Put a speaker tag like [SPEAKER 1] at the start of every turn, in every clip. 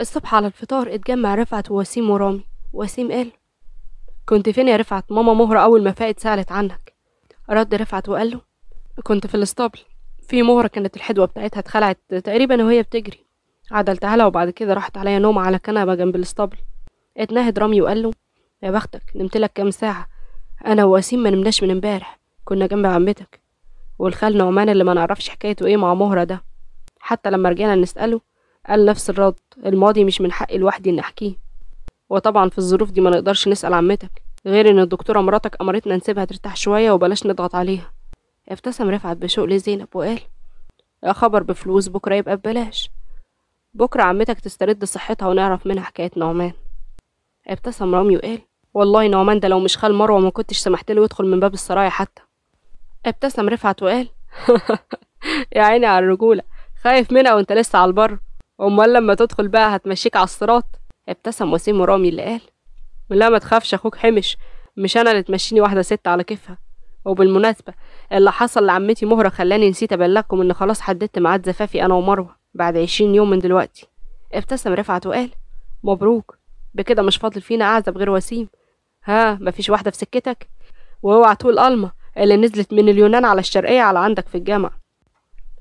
[SPEAKER 1] الصبح على الفطار اتجمع رفعت ووسيم ورامي وسيم قال كنت فين يا رفعت ماما مهرة أول ما فائت سألت عنك رد رفعت وقال له كنت في الاسطبل في مهرة كانت الحدوة بتاعتها اتخلعت تقريبا وهي بتجري عدلتها لها وبعد كده راحت عليا نوم على كنبة جنب الاسطبل اتنهد رامي وقال له يا بختك نمت لك كام ساعة أنا ووسيم ما نمناش من امبارح كنا جنب عمتك والخال نعمان اللي ما نعرفش حكايته ايه مع مهرة ده حتى لما رجعنا نسأله قال نفس الرد الماضي مش من حقي لوحدي إن أحكيه وطبعا في الظروف دي ما نقدرش نسأل عمتك غير إن الدكتورة مراتك أمرتنا نسيبها ترتاح شوية وبلاش نضغط عليها ابتسم رفعت بشوق لزينب وقال يا خبر بفلوس بكرة يبقى ببلاش بكرة عمتك تسترد صحتها ونعرف منها حكاية نعمان ابتسم رامي وقال والله نعمان ده لو مش خال مروة ما كنتش سمحت له يدخل من باب السرايا حتى ابتسم رفعت وقال يا عيني على الرجولة خايف منها وانت لسه على البر امال لما تدخل بقى هتمشيك على الصراط ابتسم وسيم رامي اللي قال لا ما تخافش اخوك حمش مش انا اللي تمشيني واحده ست على كيفها وبالمناسبه اللي حصل لعمتي مهره خلاني نسيت ابلغكم ان خلاص حددت ميعاد زفافي انا ومروه بعد عشرين يوم من دلوقتي ابتسم رفعت وقال مبروك بكده مش فاضل فينا اعزب غير وسيم ها مفيش واحده في سكتك واوعى تقول الما اللي نزلت من اليونان على الشرقيه على عندك في الجامعه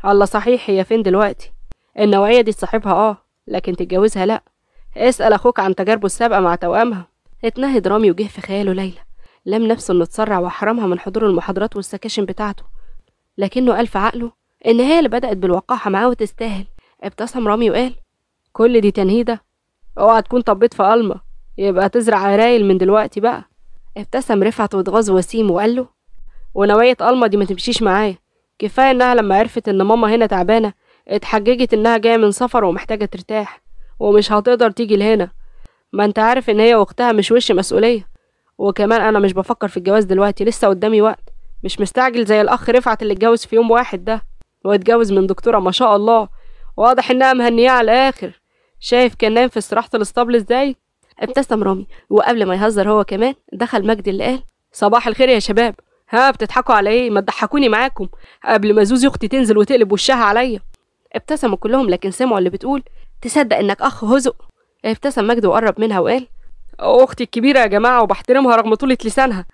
[SPEAKER 1] الله صحيح هي فين دلوقتي النوعية دي تصاحبها اه لكن تتجوزها لأ اسأل أخوك عن تجاربه السابقة مع توأمها اتنهد رامي وجه في خياله ليلى لم نفسه انه اتسرع وحرمها من حضور المحاضرات والسكاشن بتاعته لكنه قال في عقله ان هي اللي بدأت بالوقاحة معاه وتستاهل ابتسم رامي وقال كل دي تنهيدة اوعى تكون طبيت في قلمة يبقى تزرع قرايل من دلوقتي بقى ابتسم رفعت واتغاظ وسيم وقال له ونواية قلمة دي ما تمشيش معايا كفاية انها لما عرفت ان ماما هنا تعبانة اتحججت انها جايه من سفر ومحتاجه ترتاح ومش هتقدر تيجي لهنا ما انت عارف ان هي واختها مش وش مسؤوليه وكمان انا مش بفكر في الجواز دلوقتي لسه قدامي وقت مش مستعجل زي الاخ رفعت اللي اتجوز في يوم واحد ده واتجوز من دكتوره ما شاء الله واضح انها مهنيه على الاخر شايف كان نايم في استراحه الاسطبل ازاي ابتسم رامي وقبل ما يهزر هو كمان دخل مجدي اللي قال صباح الخير يا شباب ها بتضحكوا على ايه ما تضحكوني معاكم قبل ما زوزي اختي تنزل وتقلب وشها عليا ابتسموا كلهم لكن سمعوا اللي بتقول تصدق انك اخ هزق ابتسم مجد وقرب منها وقال اختي الكبيره يا جماعه وبحترمها رغم طوله لسانها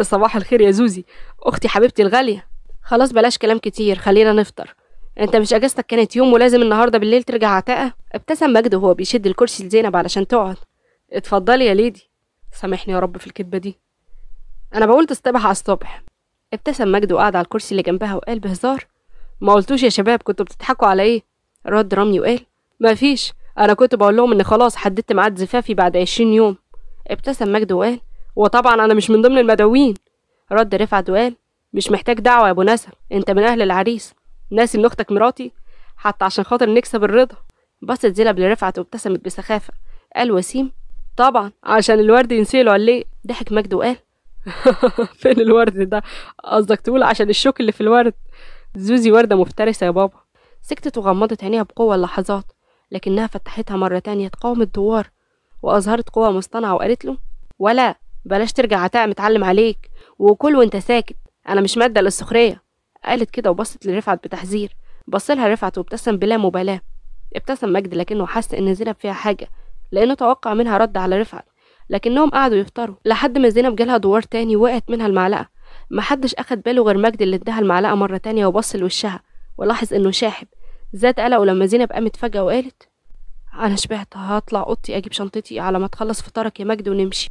[SPEAKER 1] صباح الخير يا زوزي اختي حبيبتي الغاليه خلاص بلاش كلام كتير خلينا نفطر انت مش اجازتك كانت يوم ولازم النهارده بالليل ترجع عتاقه ابتسم مجد وهو بيشد الكرسي لزينب علشان تقعد اتفضلي يا ليدي سامحني يا رب في الكدبه دي انا بقول تصطبح على الصبح ابتسم مجد وقعد على الكرسي اللي جنبها وقال بهزار ما قلتوش يا شباب كنتوا بتضحكوا على ايه رد رامي وقال مفيش انا كنت بقول لهم ان خلاص حددت ميعاد زفافي بعد عشرين يوم ابتسم مجد وقال وطبعا انا مش من ضمن المدعوين رد رفعت وقال مش محتاج دعوة يا أبو نسب أنت من أهل العريس ناسي إن أختك مراتي حتى عشان خاطر نكسب الرضا بصت زينب لرفعت وابتسمت بسخافة قال وسيم طبعا عشان الورد ينسيله عليه ضحك مجد وقال فين الورد ده قصدك تقول عشان الشوك اللي في الورد زوزي وردة مفترسة يا بابا سكتت وغمضت عينيها بقوة اللحظات لكنها فتحتها مرة تانية تقاوم الدوار وأظهرت قوة مصطنعة وقالت له ولا بلاش ترجع عتاق متعلم عليك وكل وانت ساكت أنا مش مادة للسخرية قالت كده وبصت لرفعت بتحذير بصلها رفعت وابتسم بلا مبالاة ابتسم مجد لكنه حس إن زينب فيها حاجة لأنه توقع منها رد على رفعت لكنهم قعدوا يفطروا لحد ما زينب جالها دوار تاني وقعت منها المعلقة محدش أخد باله غير مجد اللي اداها المعلقة مرة تانية وبص لوشها ولاحظ إنه شاحب زاد قلق لما زينب قامت فجأة وقالت أنا شبعت هطلع أوضتي أجيب شنطتي على ما تخلص فطارك يا مجد ونمشي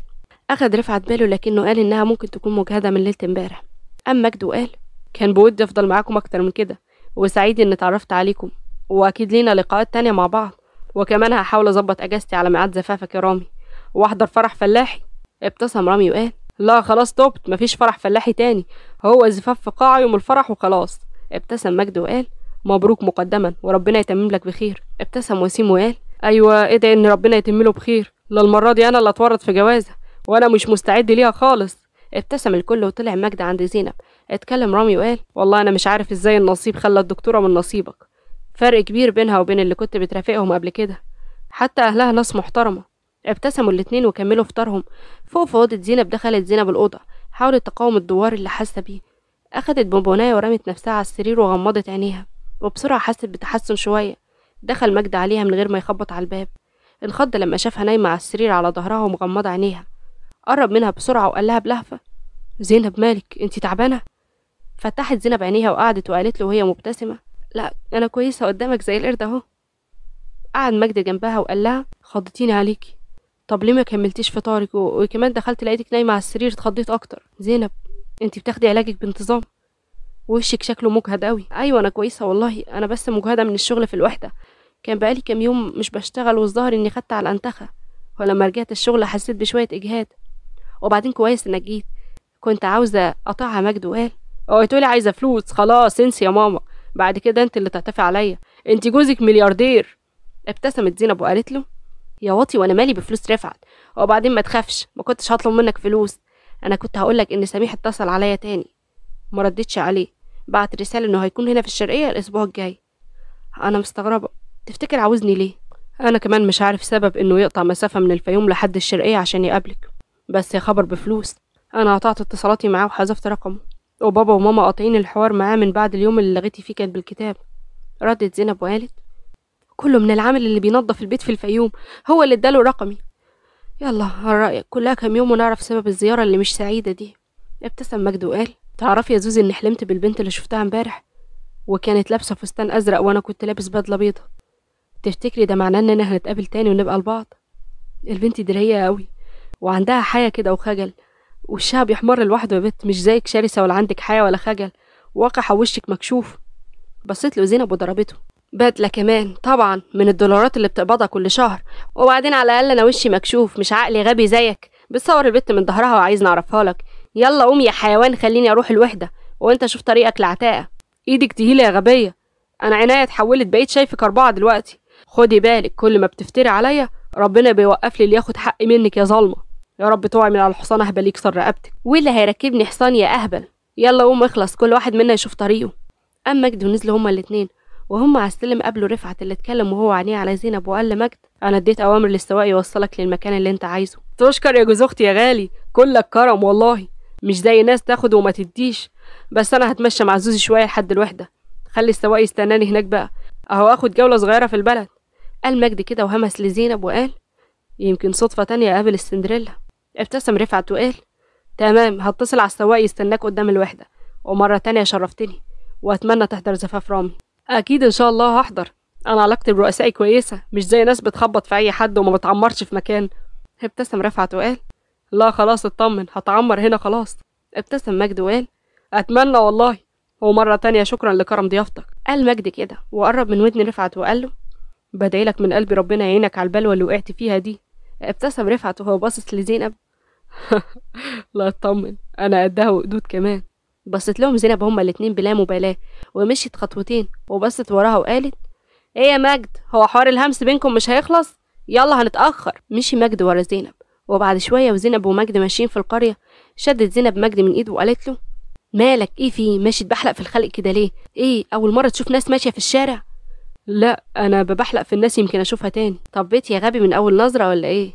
[SPEAKER 1] أخد رفعت باله لكنه قال إنها ممكن تكون مجهدة من ليلة امبارح قام مجد وقال كان بودي أفضل معاكم أكتر من كده وسعيد إني اتعرفت عليكم وأكيد لينا لقاءات تانية مع بعض وكمان هحاول أظبط أجازتي على ميعاد زفافك يا رامي وأحضر فرح فلاحي ابتسم رامي وقال لا خلاص تبت مفيش فرح فلاحي تاني هو زفاف في قاعة يوم الفرح وخلاص ابتسم مجد وقال مبروك مقدما وربنا يتمم لك بخير ابتسم وسيم وقال ايوه ادعي إيه ان ربنا يتم له بخير لا المره دي انا اللي اتورط في جوازه وانا مش مستعد ليها خالص ابتسم الكل وطلع مجد عند زينب اتكلم رامي وقال والله انا مش عارف ازاي النصيب خلى الدكتوره من نصيبك فرق كبير بينها وبين اللي كنت بترافقهم قبل كده حتى اهلها ناس محترمه ابتسموا الاتنين وكملوا فطارهم فوق في أوضة زينب دخلت زينب الأوضة حاولت تقاوم الدوار اللي حاسة بيه أخدت بونبوناية ورمت نفسها على السرير وغمضت عينيها وبسرعة حست بتحسن شوية دخل مجد عليها من غير ما يخبط على الباب انخض لما شافها نايمة على السرير على ظهرها ومغمضة عينيها قرب منها بسرعة وقال لها بلهفة زينب مالك انتي تعبانة فتحت زينب عينيها وقعدت وقالت له وهي مبتسمة لا أنا كويسة قدامك زي القرد أهو قعد مجد جنبها وقال لها خضتيني عليكي طب ليه ما كملتيش فطارك وكمان دخلت لقيتك نايمه على السرير اتخضيت اكتر زينب انت بتاخدي علاجك بانتظام وشك شكله مجهد قوي ايوه انا كويسه والله انا بس مجهده من الشغل في الوحده كان بقالي كام يوم مش بشتغل والظاهر اني خدت على الانتخه ولما رجعت الشغل حسيت بشويه اجهاد وبعدين كويس انك جيت كنت عاوزه اقطعها مجد وقال اوعي تقولي عايزه فلوس خلاص انسي يا ماما بعد كده انت اللي تعتفي عليا انت جوزك ملياردير ابتسمت زينب وقالت له يا واطي وانا مالي بفلوس رفعت وبعدين ما تخافش ما كنتش هطلب منك فلوس انا كنت هقولك ان سميح اتصل عليا تاني ما ردتش عليه بعت رسالة انه هيكون هنا في الشرقية الاسبوع الجاي انا مستغربة تفتكر عاوزني ليه انا كمان مش عارف سبب انه يقطع مسافة من الفيوم لحد الشرقية عشان يقابلك بس يا خبر بفلوس انا قطعت اتصالاتي معاه وحذفت رقمه وبابا وماما قاطعين الحوار معاه من بعد اليوم اللي لغيتي فيه كانت بالكتاب ردت زينب وقالت كله من العامل اللي بينظف البيت في الفيوم هو اللي اداله رقمي يلا على كلها كام يوم ونعرف سبب الزيارة اللي مش سعيدة دي ابتسم مجد وقال تعرفي يا زوزي اني حلمت بالبنت اللي شفتها امبارح وكانت لابسة فستان أزرق وأنا كنت لابس بدلة بيضة تفتكري ده معناه إننا هنتقابل تاني ونبقى لبعض البنت دي رهية قوي وعندها حياة كده وخجل وشها بيحمر لوحده يا بت مش زيك شرسة ولا عندك حياة ولا خجل واقع وشك مكشوف بصيت له زينب وضربته بدلة كمان طبعا من الدولارات اللي بتقبضها كل شهر وبعدين على الأقل أنا وشي مكشوف مش عقلي غبي زيك بتصور البت من ظهرها وعايز نعرفها لك يلا قوم يا حيوان خليني أروح الوحدة وأنت شوف طريقك لعتاقة إيدك تهيلة يا غبية أنا عناية اتحولت بقيت شايفك أربعة دلوقتي خدي بالك كل ما بتفتري عليا ربنا بيوقف لي اللي ياخد حقي منك يا ظالمة يا رب توعي من على الحصان أهبل يكسر رقبتك واللي هيركبني حصان يا أهبل يلا قوم اخلص كل واحد منا يشوف طريقه أما مجدي ونزلوا هما الاتنين وهم على السلم قابلوا رفعت اللي اتكلم وهو عينيه على زينب وقال لمجد انا اديت اوامر للسواق يوصلك للمكان اللي انت عايزه تشكر يا جوز اختي يا غالي كلك كرم والله مش زي ناس تاخد وما تديش بس انا هتمشى مع زوزي شويه لحد الوحده خلي السواق يستناني هناك بقى اهو اخد جوله صغيره في البلد قال مجد كده وهمس لزينب وقال يمكن صدفه تانية اقابل السندريلا ابتسم رفعت وقال تمام هتصل على السواق يستناك قدام الوحده ومره تانية شرفتني واتمنى تحضر زفاف رامي اكيد ان شاء الله هحضر انا علاقتي برؤسائي كويسه مش زي ناس بتخبط في اي حد وما بتعمرش في مكان ابتسم رفعت وقال لا خلاص اطمن هتعمر هنا خلاص ابتسم مجد وقال اتمنى والله ومره تانية شكرا لكرم ضيافتك قال مجد كده وقرب من ودن رفعت وقال له بدعيلك من قلبي ربنا يعينك على البلوه اللي وقعت فيها دي ابتسم رفعت وهو باصص لزينب لا اطمن انا قدها وقدود كمان بصت لهم زينب هما الاتنين بلا مبالاة ومشيت خطوتين وبصت وراها وقالت ايه يا مجد هو حوار الهمس بينكم مش هيخلص يلا هنتأخر مشي مجد ورا زينب وبعد شوية وزينب ومجد ماشيين في القرية شدت زينب مجد من ايده وقالت له مالك ايه في ماشي بحلق في الخلق كده ليه ايه اول مرة تشوف ناس ماشية في الشارع لا انا ببحلق في الناس يمكن اشوفها تاني طب بيت يا غبي من اول نظرة ولا ايه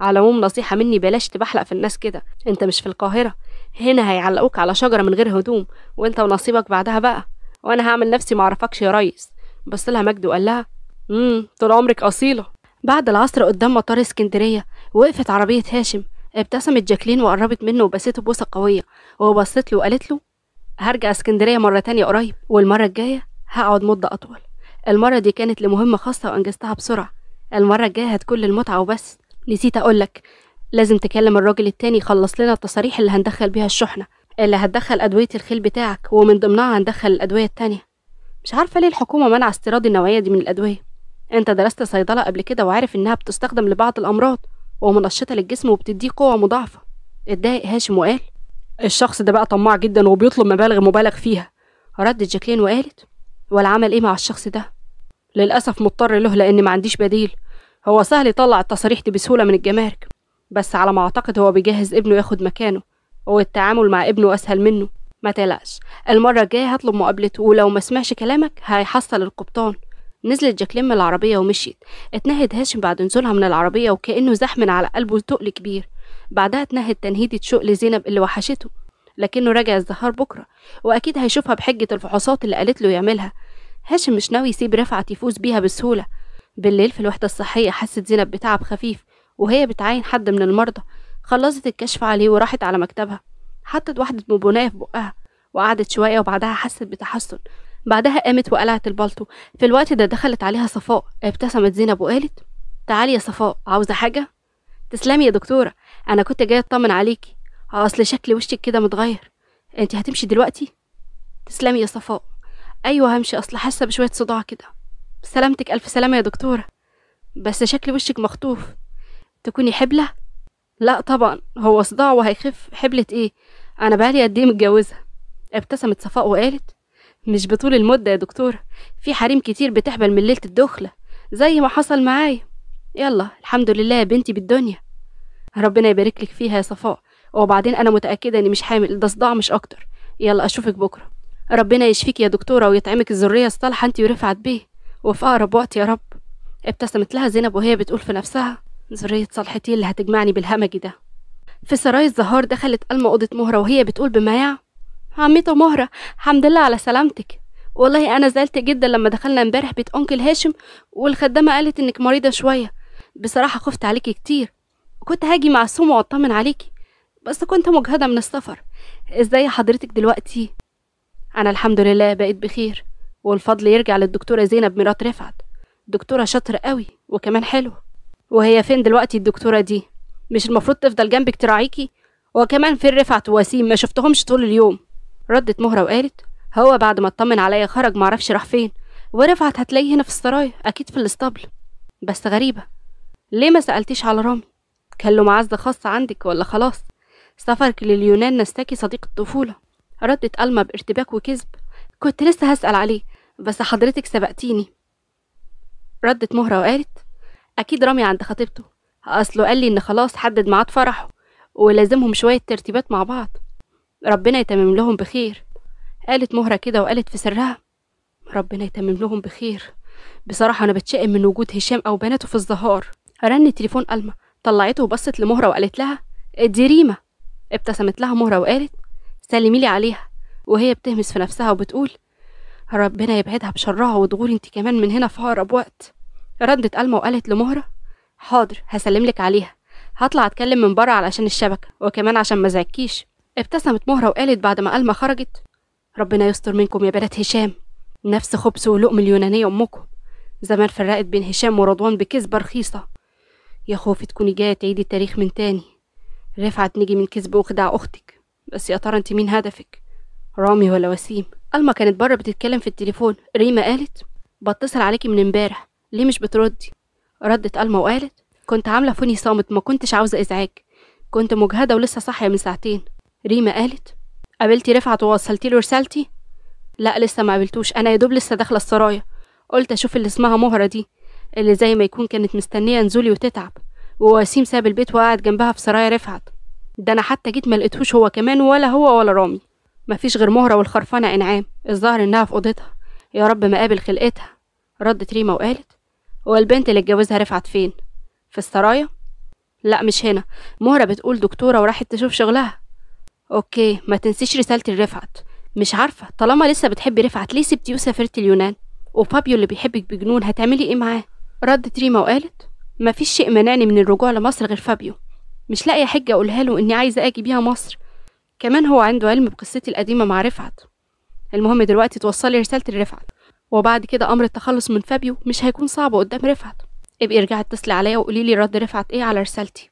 [SPEAKER 1] على العموم نصيحة مني بلاش تبحلق في الناس كده انت مش في القاهرة هنا هيعلقوك على شجرة من غير هدوم وانت ونصيبك بعدها بقى وانا هعمل نفسي معرفكش يا ريس بص لها مجد وقال لها امم طول عمرك اصيله بعد العصر قدام مطار اسكندريه وقفت عربيه هاشم ابتسمت جاكلين وقربت منه وبسته بوسه قويه وبصت له وقالت له هرجع اسكندريه مره تانية قريب والمره الجايه هقعد مده اطول المره دي كانت لمهمه خاصه وانجزتها بسرعه المره الجايه هتكون للمتعه وبس نسيت اقولك لازم تكلم الراجل التاني يخلص لنا التصاريح اللي هندخل بيها الشحنة اللي هتدخل أدوية الخيل بتاعك ومن ضمنها هندخل الأدوية التانية مش عارفة ليه الحكومة منع استيراد النوعية دي من الأدوية أنت درست صيدلة قبل كده وعارف إنها بتستخدم لبعض الأمراض ومنشطة للجسم وبتديه قوة مضاعفة اتضايق هاشم وقال الشخص ده بقى طماع جدا وبيطلب مبالغ مبالغ فيها ردت جاكلين وقالت ولا عمل ايه مع الشخص ده للأسف مضطر له لأن ما عنديش بديل هو سهل يطلع التصاريح دي بسهولة من الجمارك بس على ما أعتقد هو بيجهز ابنه ياخد مكانه والتعامل مع ابنه أسهل منه ما تقلقش المرة الجاية هطلب مقابلته ولو ما سمعش كلامك هيحصل القبطان نزلت جاكلين من العربية ومشيت اتنهد هاشم بعد نزولها من العربية وكأنه زحم من على قلبه تقل كبير بعدها اتنهد تنهيدة شوق لزينب اللي وحشته لكنه راجع الزهار بكرة وأكيد هيشوفها بحجة الفحوصات اللي قالت له يعملها هاشم مش ناوي يسيب رفعت يفوز بيها بسهولة بالليل في الوحدة الصحية حست زينب بتعب خفيف وهي بتعاين حد من المرضى خلصت الكشف عليه وراحت على مكتبها حطت واحدة مبوناية في بقها وقعدت شوية وبعدها حست بتحسن بعدها قامت وقلعت البلطو في الوقت ده دخلت عليها صفاء ابتسمت زينب وقالت تعالي يا صفاء عاوزة حاجة؟ تسلمي يا دكتورة أنا كنت جاية أطمن عليكي آه، أصل شكل وشك كده متغير أنت هتمشي دلوقتي؟ تسلمي يا صفاء أيوة همشي أصل حاسة بشوية صداع كده سلامتك ألف سلامة يا دكتورة بس شكل وشك مخطوف تكوني حبلة لا طبعا هو صداع وهيخف حبلة ايه انا بقالي قد ايه متجوزة ابتسمت صفاء وقالت مش بطول المدة يا دكتورة في حريم كتير بتحبل من ليلة الدخلة زي ما حصل معايا يلا الحمد لله يا بنتي بالدنيا ربنا يبارك لك فيها يا صفاء وبعدين انا متأكدة اني مش حامل ده صداع مش اكتر يلا اشوفك بكرة ربنا يشفيك يا دكتورة ويطعمك الذرية الصالحة انتي ورفعت بيه وفي اقرب وقت يا رب ابتسمت لها زينب وهي بتقول في نفسها ذرية صالحتي اللي هتجمعني بالهمجي ده في سراي الزهار دخلت ألمى أوضة مهرة وهي بتقول بمايع عمته مهرة الحمد لله على سلامتك والله أنا زعلت جدا لما دخلنا امبارح بيت أنكل هاشم والخدامة قالت إنك مريضة شوية بصراحة خفت عليكي كتير كنت هاجي معصومة وأطمن عليكي بس كنت مجهدة من السفر ازاي حضرتك دلوقتي؟ أنا الحمد لله بقيت بخير والفضل يرجع للدكتورة زينب مرات رفعت دكتورة شاطرة قوي وكمان حلوة وهي فين دلوقتي الدكتورة دي مش المفروض تفضل جنبك تراعيكي وكمان فين رفعت ووسيم ما شفتهمش طول اليوم ردت مهرة وقالت هو بعد ما اطمن عليا خرج معرفش راح فين ورفعت هتلاقيه هنا في السرايا اكيد في الاسطبل بس غريبة ليه ما سألتيش على رامي كان له معزة خاصة عندك ولا خلاص سفرك لليونان نستكي صديق الطفولة ردت ألما بارتباك وكذب كنت لسه هسأل عليه بس حضرتك سبقتيني ردت مهرة وقالت اكيد رامي عند خطيبته اصله قال لي ان خلاص حدد ميعاد فرحه ولازمهم شويه ترتيبات مع بعض ربنا يتمم لهم بخير قالت مهرة كده وقالت في سرها ربنا يتمم لهم بخير بصراحة أنا بتشائم من وجود هشام أو بناته في الزهار رن تليفون ألما طلعته وبصت لمهرة وقالت لها دي ريما ابتسمت لها مهرة وقالت سلمي لي عليها وهي بتهمس في نفسها وبتقول ربنا يبعدها بشرها وتغور انت كمان من هنا في أقرب وقت ردت ألما وقالت لمهرة حاضر هسلملك عليها هطلع أتكلم من بره علشان الشبكة وكمان عشان مزعجكيش ابتسمت مهرة وقالت بعد ما ألما خرجت ربنا يستر منكم يا بنات هشام نفس خبز ولقم اليونانية أمكم زمان فرقت بين هشام ورضوان بكذبة رخيصة يا خوفي تكوني جاية تعيدي التاريخ من تاني رفعت نيجي من كذب وخدع أختك بس يا ترى انت مين هدفك رامي ولا وسيم ألما كانت بره بتتكلم في التليفون ريما قالت بتصل عليكي من امبارح ليه مش بتردي ردت ألما وقالت كنت عاملة فوني صامت ما كنتش عاوزة إزعاج كنت مجهدة ولسه صاحية من ساعتين ريما قالت قابلتي رفعت ووصلتي له رسالتي لا لسه ما قابلتوش أنا يا دوب لسه داخلة السرايا قلت أشوف اللي اسمها مهرة دي اللي زي ما يكون كانت مستنية نزولي وتتعب ووسيم ساب البيت وقعد جنبها في سرايا رفعت ده أنا حتى جيت ما لقيتهوش هو كمان ولا هو ولا رامي مفيش غير مهرة والخرفانة إنعام الظاهر إنها في أوضتها يا رب ما قابل خلقتها ردت ريما وقالت والبنت اللي اتجوزها رفعت فين في السرايا لا مش هنا مهرة بتقول دكتورة وراحت تشوف شغلها اوكي ما تنسيش رسالتي لرفعت مش عارفة طالما لسه بتحبي رفعت ليه سبتي وسافرتي اليونان وفابيو اللي بيحبك بجنون هتعملي ايه معاه ردت ريما وقالت مفيش شيء منعني من الرجوع لمصر غير فابيو مش لاقية حجة أقولها له إني عايزة أجي بيها مصر كمان هو عنده علم بقصتي القديمة مع رفعت المهم دلوقتي توصلي رسالتي لرفعت وبعد كده امر التخلص من فابيو مش هيكون صعب قدام رفعت ابقي ارجعي اتصلي عليا وقولي لي رد رفعت ايه على رسالتي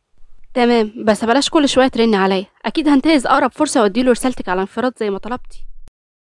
[SPEAKER 1] تمام بس بلاش كل شويه ترني عليا اكيد هنتهز اقرب فرصه واديله رسالتك على انفراد زي ما طلبتي